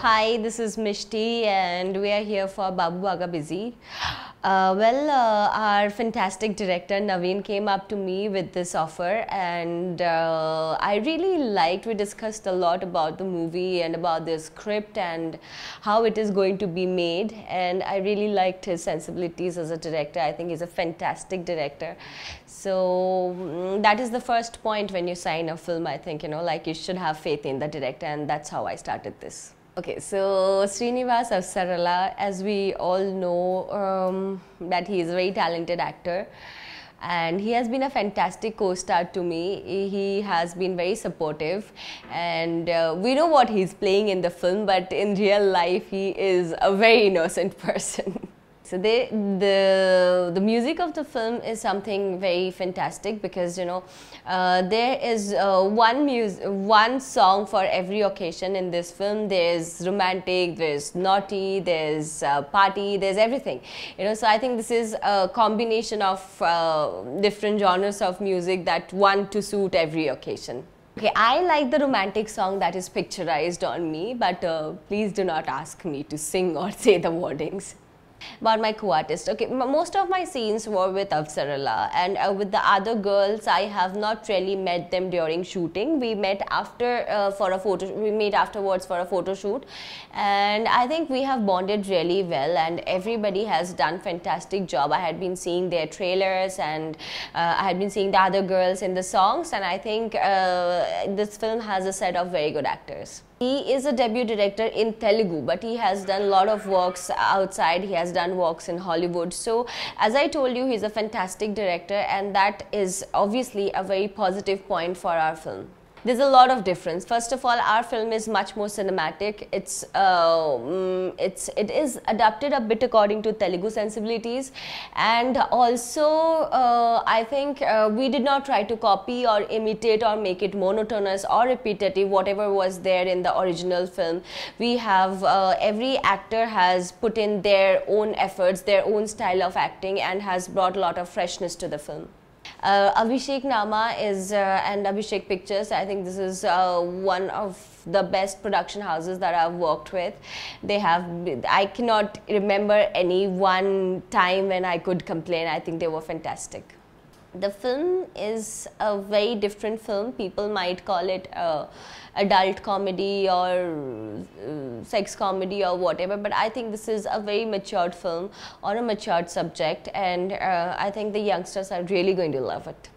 Hi, this is Mishti and we are here for Babu Aga Busy. Uh, well, uh, our fantastic director Naveen came up to me with this offer and uh, I really liked, we discussed a lot about the movie and about the script and how it is going to be made and I really liked his sensibilities as a director. I think he's a fantastic director. So mm, that is the first point when you sign a film, I think, you know, like you should have faith in the director and that's how I started this. Okay, so Srinivas Avsarala, as we all know, um, that he is a very talented actor and he has been a fantastic co-star to me he has been very supportive and uh, we know what he's playing in the film but in real life he is a very innocent person so they the the music of the film is something very fantastic because you know uh, there is uh, one music one song for every occasion in this film. There's romantic, there's naughty, there's uh, party, there's everything. You know, so I think this is a combination of uh, different genres of music that one to suit every occasion. Okay, I like the romantic song that is picturized on me, but uh, please do not ask me to sing or say the wordings about my co-artist okay most of my scenes were with Avsarala and uh, with the other girls I have not really met them during shooting we met after uh, for a photo we met afterwards for a photo shoot and I think we have bonded really well and everybody has done fantastic job I had been seeing their trailers and uh, I had been seeing the other girls in the songs and I think uh, this film has a set of very good actors he is a debut director in Telugu, but he has done a lot of works outside. He has done works in Hollywood. So, as I told you, he's a fantastic director, and that is obviously a very positive point for our film there's a lot of difference. First of all, our film is much more cinematic. It's uh, mm, it's it is adapted a bit according to Telugu sensibilities, and also uh, I think uh, we did not try to copy or imitate or make it monotonous or repetitive. Whatever was there in the original film, we have uh, every actor has put in their own efforts, their own style of acting, and has brought a lot of freshness to the film. Uh, Abhishek Nama is uh, and Abhishek Pictures. I think this is uh, one of the best production houses that I've worked with. They have. I cannot remember any one time when I could complain. I think they were fantastic the film is a very different film. People might call it a uh, adult comedy or uh, sex comedy or whatever, but I think this is a very matured film on a matured subject, and uh, I think the youngsters are really going to love it.